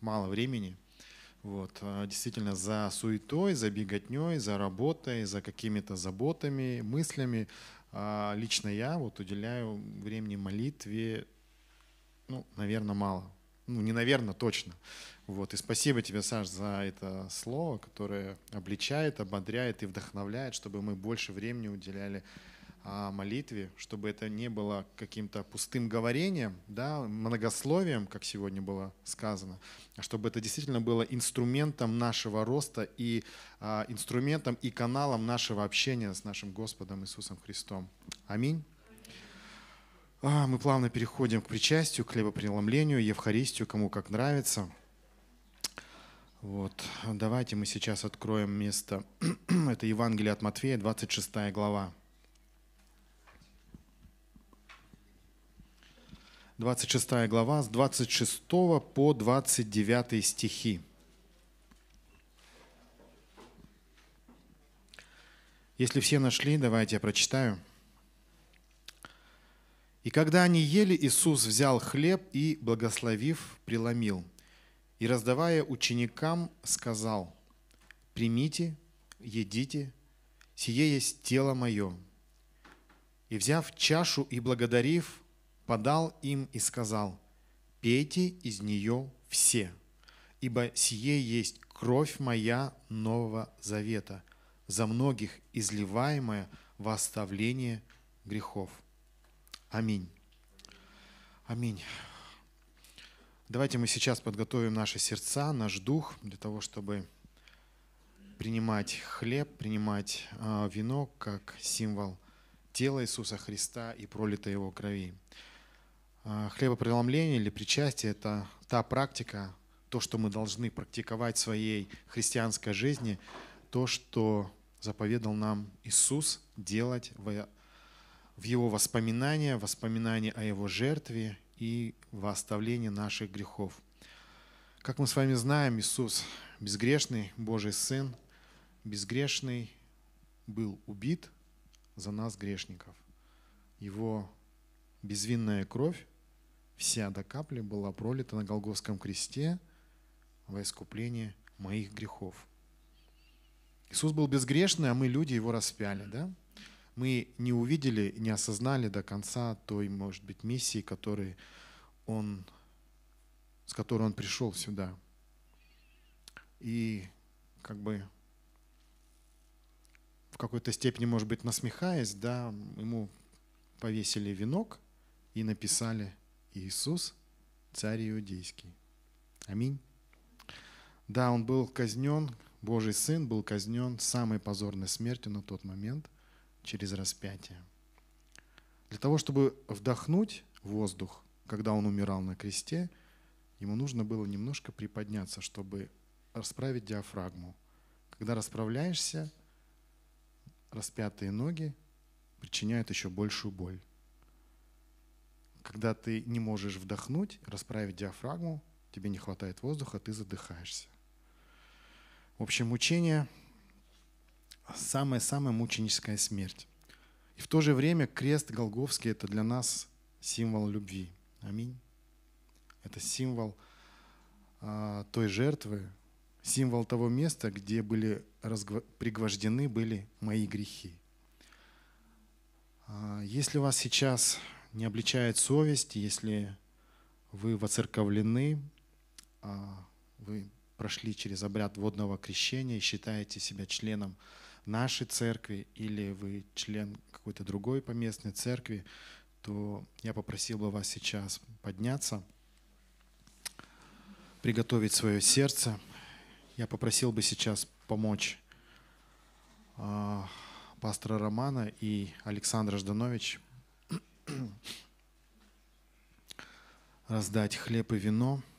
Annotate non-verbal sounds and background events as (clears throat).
мало времени. Вот, а, действительно, за суетой, за беготней, за работой, за какими-то заботами, мыслями а, лично я вот уделяю времени молитве, ну, наверное, мало. Ну, не наверное, точно. Вот. И спасибо тебе, Саш, за это слово, которое обличает, ободряет и вдохновляет, чтобы мы больше времени уделяли о молитве, чтобы это не было каким-то пустым говорением, да, многословием, как сегодня было сказано, а чтобы это действительно было инструментом нашего роста и а, инструментом и каналом нашего общения с нашим Господом Иисусом Христом. Аминь. А, мы плавно переходим к причастию, к хлебопреломлению, Евхаристию, кому как нравится. Вот. Давайте мы сейчас откроем место. (clears throat) Это Евангелие от Матфея, 26 глава. 26 глава, с 26 по 29 стихи. Если все нашли, давайте я прочитаю. «И когда они ели, Иисус взял хлеб и, благословив, преломил, и, раздавая ученикам, сказал, «Примите, едите, сие есть тело мое». И, взяв чашу и благодарив, подал им и сказал, «Пейте из нее все, ибо сие есть кровь моя Нового Завета, за многих изливаемая во оставление грехов». Аминь. Аминь. Давайте мы сейчас подготовим наши сердца, наш дух для того, чтобы принимать хлеб, принимать а, вино как символ тела Иисуса Христа и пролитой Его крови. А, хлебопреломление или причастие – это та практика, то, что мы должны практиковать в своей христианской жизни, то, что заповедал нам Иисус делать в, в Его воспоминания, воспоминания о Его жертве и во оставлении наших грехов. Как мы с вами знаем, Иисус – безгрешный Божий Сын, безгрешный был убит за нас, грешников. Его безвинная кровь вся до капли была пролита на Голгофском кресте во искупление моих грехов. Иисус был безгрешный, а мы, люди, его распяли. Да? Мы не увидели, не осознали до конца той, может быть, миссии, которой он, с которой он пришел сюда. И как бы в какой-то степени, может быть, насмехаясь, да, ему повесили венок и написали – Иисус, царь иудейский. Аминь. Да, он был казнен, Божий Сын был казнен самой позорной смертью на тот момент через распятие. Для того, чтобы вдохнуть воздух, когда он умирал на кресте, ему нужно было немножко приподняться, чтобы расправить диафрагму. Когда расправляешься, распятые ноги причиняют еще большую боль когда ты не можешь вдохнуть, расправить диафрагму, тебе не хватает воздуха, ты задыхаешься. В общем, мучение – самая-самая мученическая смерть. И в то же время крест Голговский – это для нас символ любви. Аминь. Это символ а, той жертвы, символ того места, где были пригвождены были мои грехи. А, если у вас сейчас не обличает совесть, если вы воцерковлены, а вы прошли через обряд водного крещения и считаете себя членом нашей церкви или вы член какой-то другой поместной церкви, то я попросил бы вас сейчас подняться, приготовить свое сердце. Я попросил бы сейчас помочь а, пастора Романа и Александра Жданович раздать хлеб и вино –